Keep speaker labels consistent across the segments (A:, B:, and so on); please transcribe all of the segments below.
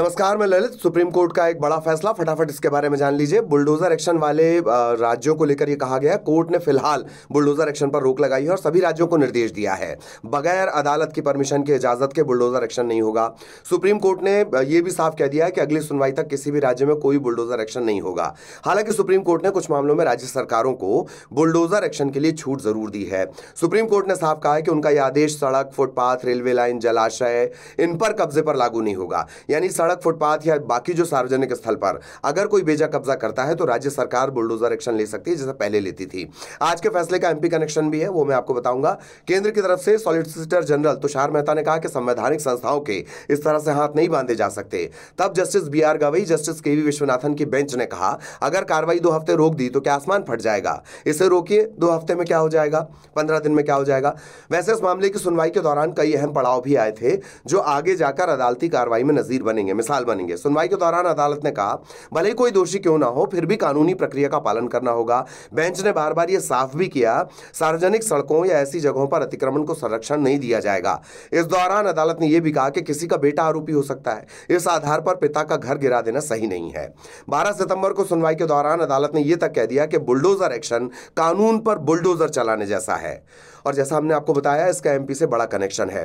A: नमस्कार मैं Lalit supreme court का एक बड़ा फैसला फटाफट इसके बारे में जान लीजिए बुलडोजर एक्शन वाले राज्यों को लेकर यह कहा गया कोर्ट ने फिलहाल बुलडोजर एक्शन पर रोक लगाई है और सभी राज्यों को निर्देश दिया है बगैर अदालत की परमिशन की इजाजत के बुलडोजर एक्शन नहीं होगा सुप्रीम कोर्ट ने यह भी साफ कह दिया है कि अगली सुनवाई तक किसी भी राज्य में कोई बुलडोजर एक्शन नहीं होगा हालांकि सुप्रीम कोर्ट ने कुछ मामलों में राज्य सरकारों को बुलडोजर एक्शन के लिए छूट जरूर दी है सुप्रीम कोर्ट ने साफ कहा है कि उनका यह आदेश सड़क फुटपाथ रेलवे लाइन जलाशय इन पर कब्जे पर लागू नहीं होगा यानी सड़क सड़क फुटपाथ या बाकी जो सार्वजनिक स्थल पर अगर कोई बेजा कब्जा करता है तो राज्य सरकार बुलडोजर एक्शन ले सकती है जैसे पहले लेती थी आज के फैसले का एमपी कनेक्शन भी है वो मैं आपको बताऊंगा केंद्र की तरफ से सॉलिसिटर जनरल तुषार मेहता ने कहा कि संवैधानिक संस्थाओं के इस तरह से हाथ नहीं बांधे जा सकते तब justice B R Gavai justice K V Viswanathan की बेंच ने कहा अगर कार्रवाई दो हफ्ते रोक दी तो क्या आसमान फट जाएगा इसे रोकिए दो हफ्ते में क्या हो जाएगा पंद्रह दिन में क्या हो जाएगा वैसे इस मामले की सुनवाई के दौरान कई अहम पड़ाव भी आए थे जो आगे जाकर अदालती कार्रवाई में नजीर बनेंगे मिसाल बनेंगे सुनवाई के दौरान अदालत ने कहा भले ही कोई दोषी क्यों ना हो फिर भी कानूनी प्रक्रिया का पालन करना होगा बेंच ने बार बार ये साफ भी किया सार्वजनिक सड़कों या ऐसी जगहों पर अतिक्रमण को संरक्षण नहीं दिया जाएगा इस दौरान अदालत ने यह भी कहा कि किसी का बेटा आरोपी हो सकता है इस आधार पर पिता का घर गिरा देना सही नहीं है बारह सितंबर को सुनवाई के दौरान अदालत ने यह तक कह दिया कि बुलडोजर एक्शन कानून पर बुलडोजर चलाने जैसा है और जैसा हमने आपको बताया इसका एमपी से बड़ा कनेक्शन है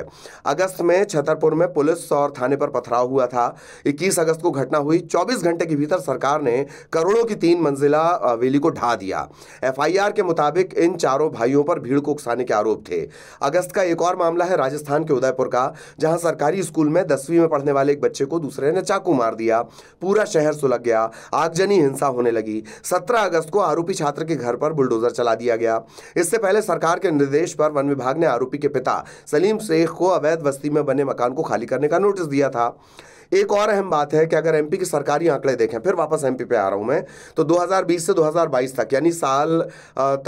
A: अगस्त में छतरपुर में पुलिस और थाने पर पथराव हुआ था 21 अगस्त को घटना हुई 24 घंटे के भीतर सरकार ने करोड़ों की तीन मंजिला हवेली को ढा दिया एफआईआर के मुताबिक इन चारों भाइयों पर भीड़ को उकसाने के आरोप थे अगस्त का एक और मामला है राजस्थान के उदयपुर का जहां सरकारी स्कूल में दसवीं में पढ़ने वाले एक बच्चे को दूसरे ने चाकू मार दिया पूरा शहर सुलग गया आगजनी हिंसा होने लगी सत्रह अगस्त को आरोपी छात्र के घर पर बुलडोजर चला दिया गया इससे पहले सरकार के निर्देश पर वन विभाग ने आरोपी के पिता सलीम शेख को अवैध बस्ती में बने मकान को खाली करने का नोटिस दिया था एक और अहम बात है कि अगर एमपी के सरकारी आंकड़े देखें फिर वापस एमपी पे आ रहा हूं मैं तो 2020 से 2022 तक यानी साल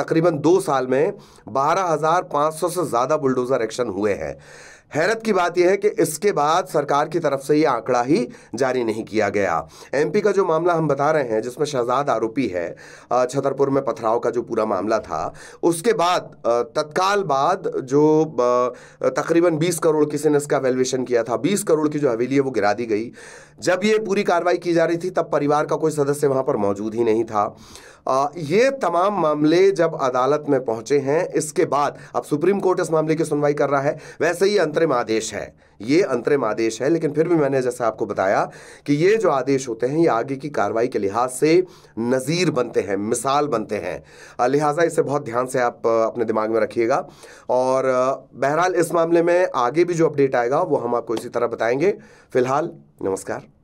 A: तकरीबन दो साल में 12,500 से ज़्यादा बुलडोज़र एक्शन हुए हैं हैरत की बात यह है कि इसके बाद सरकार की तरफ से ये आंकड़ा ही जारी नहीं किया गया एमपी का जो मामला हम बता रहे हैं जिसमें शहजाद आरोपी है छतरपुर में पथराव का जो पूरा मामला था उसके बाद तत्काल बाद जो तकरीबन 20 करोड़ किसी ने इसका वैल्यूएशन किया था 20 करोड़ की जो हवेली है वो गिरा दी गई जब ये पूरी कार्रवाई की जा रही थी तब परिवार का कोई सदस्य वहाँ पर मौजूद ही नहीं था आ, ये तमाम मामले जब अदालत में पहुंचे हैं इसके बाद अब सुप्रीम कोर्ट इस मामले की सुनवाई कर रहा है वैसे ही अंतरिम आदेश है ये अंतरिम आदेश है लेकिन फिर भी मैंने जैसा आपको बताया कि ये जो आदेश होते हैं ये आगे की कार्रवाई के लिहाज से नज़ीर बनते हैं मिसाल बनते हैं लिहाजा इसे बहुत ध्यान से आप अपने दिमाग में रखिएगा और बहरहाल इस मामले में आगे भी जो अपडेट आएगा वो हम आपको इसी तरह बताएंगे फिलहाल नमस्कार